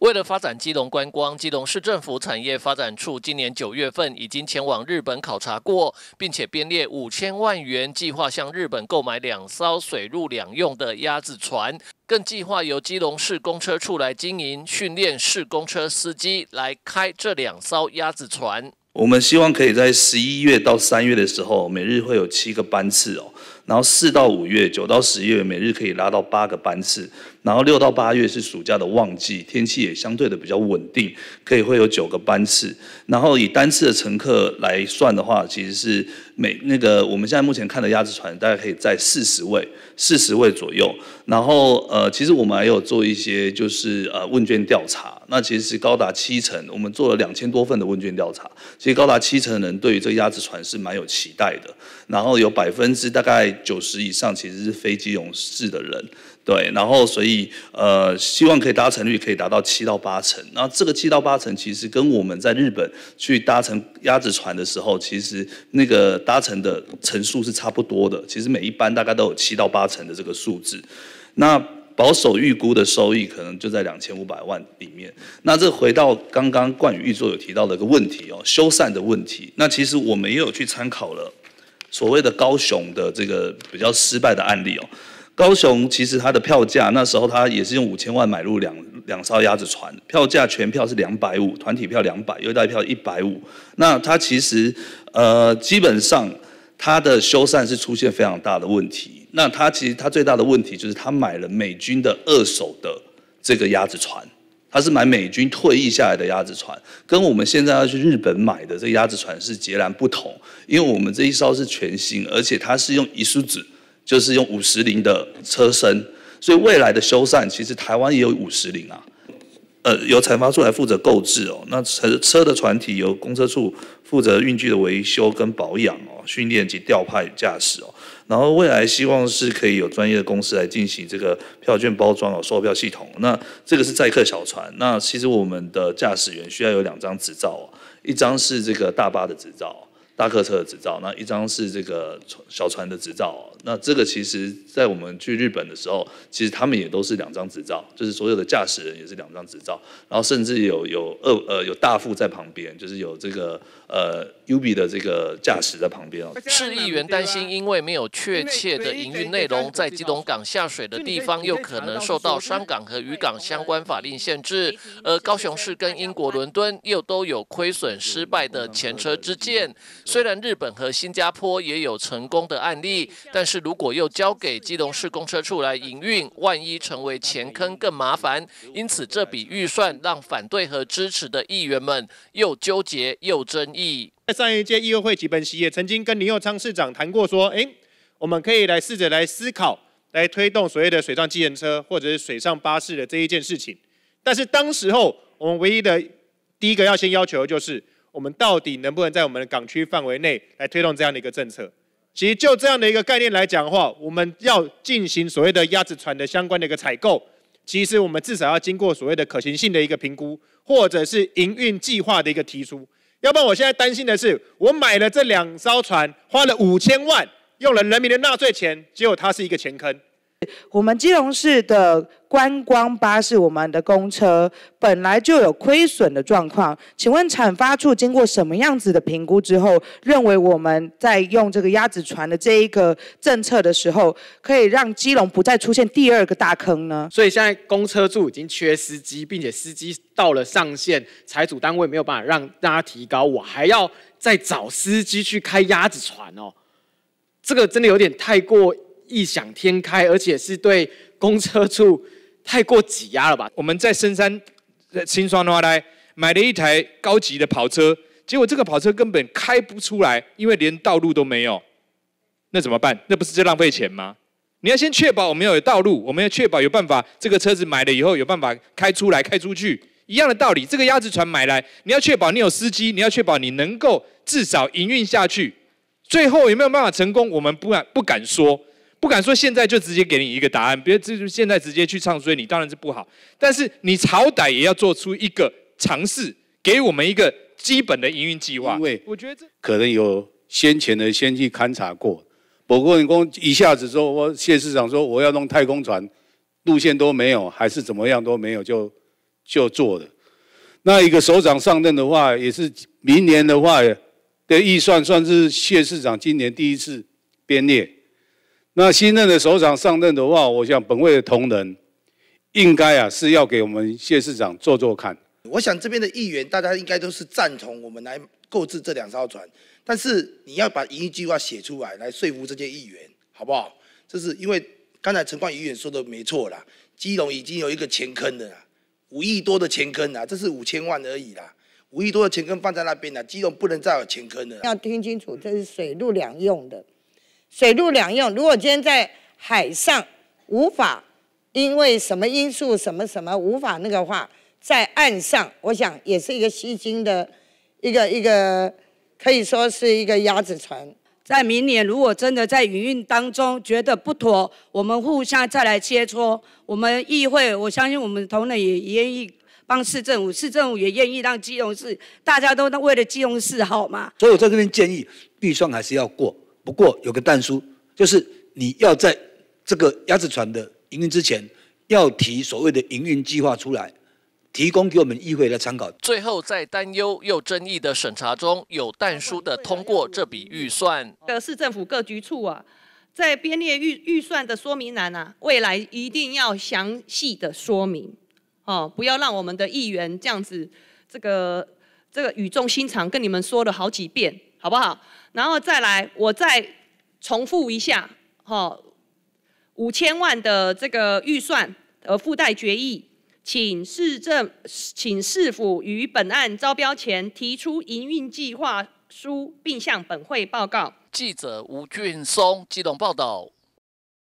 为了发展基隆观光，基隆市政府产业发展处今年九月份已经前往日本考察过，并且编列五千万元计划向日本购买两艘水陆两用的鸭子船，更计划由基隆市公车处来经营，训练市公车司机来开这两艘鸭子船。我们希望可以在十一月到三月的时候，每日会有七个班次哦。然后四到五月、九到十月，每日可以拉到八个班次；然后六到八月是暑假的旺季，天气也相对的比较稳定，可以会有九个班次。然后以单次的乘客来算的话，其实是每那个我们现在目前看的鸭子船，大概可以在四十位、四十位左右。然后呃，其实我们还有做一些就是呃问卷调查，那其实是高达七成，我们做了两千多份的问卷调查，其实高达七成的人对于这鸭子船是蛮有期待的。然后有百分之大概。在九十以上其实是非机勇士的人，对，然后所以呃希望可以搭乘率可以达到七到八成，那这个七到八成其实跟我们在日本去搭乘鸭子船的时候，其实那个搭乘的乘数是差不多的，其实每一班大概都有七到八成的这个数字。那保守预估的收益可能就在两千五百万里面。那这回到刚刚冠宇玉座有提到的一个问题哦，修缮的问题。那其实我们也有去参考了。所谓的高雄的这个比较失败的案例哦，高雄其实它的票价那时候它也是用五千万买入两两艘鸭子船，票价全票是两百五，团体票两百，优待票一百五。那它其实呃，基本上它的修缮是出现非常大的问题。那它其实它最大的问题就是它买了美军的二手的这个鸭子船。它是买美军退役下来的鸭子船，跟我们现在要去日本买的这鸭子船是截然不同，因为我们这一艘是全新，而且它是用一梳子，就是用五十铃的车身，所以未来的修缮其实台湾也有五十铃啊。呃，由采发处来负责购置哦。那车车的船体由公车处负责运具的维修跟保养哦，训练及调派驾驶哦。然后未来希望是可以有专业的公司来进行这个票券包装哦，售票系统。那这个是载客小船。那其实我们的驾驶员需要有两张执照哦，一张是这个大巴的执照。大客车的执照，那一张是这个小船的执照。那这个其实在我们去日本的时候，其实他们也都是两张执照，就是所有的驾驶人也是两张执照。然后甚至有有二呃有大副在旁边，就是有这个呃 UB 的这个驾驶在旁边。市议员担心，因为没有确切的营运内容，在基隆港下水的地方又可能受到商港和渔港相关法令限制，而高雄市跟英国伦敦又都有亏损失败的前车之鉴。虽然日本和新加坡也有成功的案例，但是如果又交给基隆市公车处来营运，万一成为前坑更麻烦。因此，这笔预算让反对和支持的议员们又纠结又争议。在上一届议会基本席也曾经跟林佑昌市长谈过，说：“哎，我们可以来试着来思考，来推动所谓的水上机车或者是水上巴士的这一件事情。”但是当时候，我们唯一的第一个要先要求就是。我们到底能不能在我们的港区范围内来推动这样的一个政策？其实就这样的一个概念来讲的话，我们要进行所谓的鸭子船的相关的一个采购，其实我们至少要经过所谓的可行性的一个评估，或者是营运计划的一个提出。要不然，我现在担心的是，我买了这两艘船，花了五千万，用了人民的纳税钱，结果它是一个钱坑。我们基隆市的观光巴士，我们的公车本来就有亏损的状况。请问产发处经过什么样子的评估之后，认为我们在用这个鸭子船的这一个政策的时候，可以让基隆不再出现第二个大坑呢？所以现在公车处已经缺司机，并且司机到了上限，财主单位没有办法让大家提高，我还要再找司机去开鸭子船哦。这个真的有点太过。异想天开，而且是对公车处太过挤压了吧？我们在深山在青霜那来买了一台高级的跑车，结果这个跑车根本开不出来，因为连道路都没有。那怎么办？那不是在浪费钱吗？你要先确保我们要有道路，我们要确保有办法，这个车子买了以后有办法开出来、开出去，一样的道理。这个鸭子船买来，你要确保你有司机，你要确保你能够至少营运下去。最后有没有办法成功？我们不敢不敢说。不敢说现在就直接给你一个答案，别这就现在直接去唱衰你当然是不好。但是你好歹也要做出一个尝试，给我们一个基本的营运计划。因为我觉得可能有先前的先去勘察过，不过你公一下子说，我谢市长说我要弄太空船，路线都没有，还是怎么样都没有就就做的。那一个首长上任的话，也是明年的话的预算算是谢市长今年第一次编列。那新任的首长上任的话，我想本位的同仁应该啊是要给我们谢市长做做看。我想这边的议员大家应该都是赞同我们来购置这两艘船，但是你要把营运计划写出来来说服这些议员，好不好？这是因为刚才陈冠宇议员说的没错啦，基隆已经有一个钱坑的啦，五亿多的钱坑啦，这是五千万而已啦，五亿多的钱坑放在那边了，基隆不能再有钱坑了。要听清楚，这是水陆两用的。水陆两用，如果今天在海上无法，因为什么因素什么什么无法那个话，在岸上我想也是一个吸睛的一个一个，可以说是一个鸭子船。在明年如果真的在营运当中觉得不妥，我们互相再来切磋。我们议会，我相信我们同仁也愿意帮市政府，市政府也愿意让基隆市，大家都为了基隆市好嘛。所以，我在这边建议，预算还是要过。不过有个但书，就是你要在这个鸭子船的营运之前，要提所谓的营运计划出来，提供给我们议会来参考。最后，在担忧又争议的审查中，有但书的通过这笔预算。各市政府各局处啊，在编列预预算的说明栏啊，未来一定要详细的说明，哦，不要让我们的议员这样子，这个这个语重心长跟你们说了好几遍。好不好？然后再来，我再重复一下，好，五千万的这个预算，呃，附带决议，请市政，请市府于本案招标前提出营运计划书，并向本会报告。记者吴俊松，机动报道。